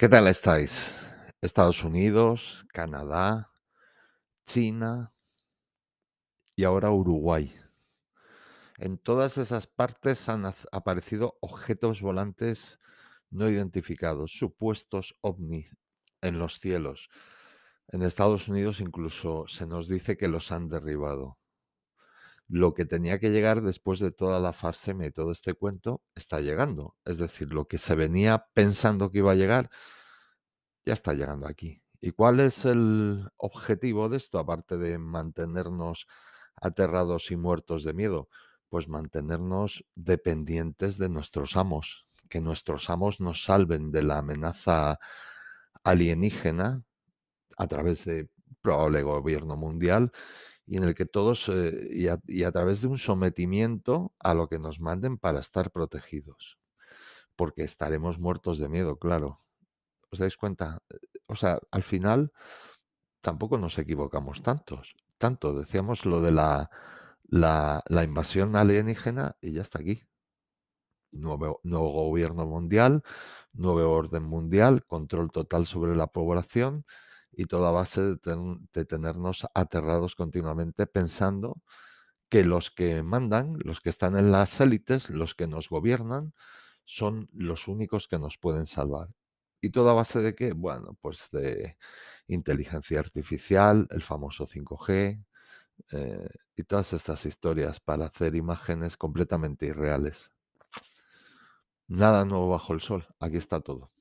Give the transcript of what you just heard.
¿Qué tal estáis? Estados Unidos, Canadá, China y ahora Uruguay. En todas esas partes han aparecido objetos volantes no identificados, supuestos ovnis en los cielos. En Estados Unidos incluso se nos dice que los han derribado lo que tenía que llegar después de toda la farseme y todo este cuento está llegando. Es decir, lo que se venía pensando que iba a llegar ya está llegando aquí. ¿Y cuál es el objetivo de esto, aparte de mantenernos aterrados y muertos de miedo? Pues mantenernos dependientes de nuestros amos, que nuestros amos nos salven de la amenaza alienígena a través de probable gobierno mundial y en el que todos, eh, y, a, través de un sometimiento a lo que nos manden para estar protegidos, porque estaremos muertos de miedo, claro. ¿Os dais cuenta? O sea, al final tampoco nos equivocamos tantos, tanto. Decíamos lo de la, la, la invasión alienígena y ya está aquí. Nuevo, nuevo, gobierno mundial, nuevo orden mundial, control total sobre la población, y toda base de, tenernos aterrados continuamente pensando que los que mandan, los que están en las élites, los que nos gobiernan, son los únicos que nos pueden salvar. ¿Y toda base de qué? Bueno, pues de inteligencia artificial, el famoso 5G eh, y todas estas historias para hacer imágenes completamente irreales. Nada nuevo bajo el sol, aquí está todo.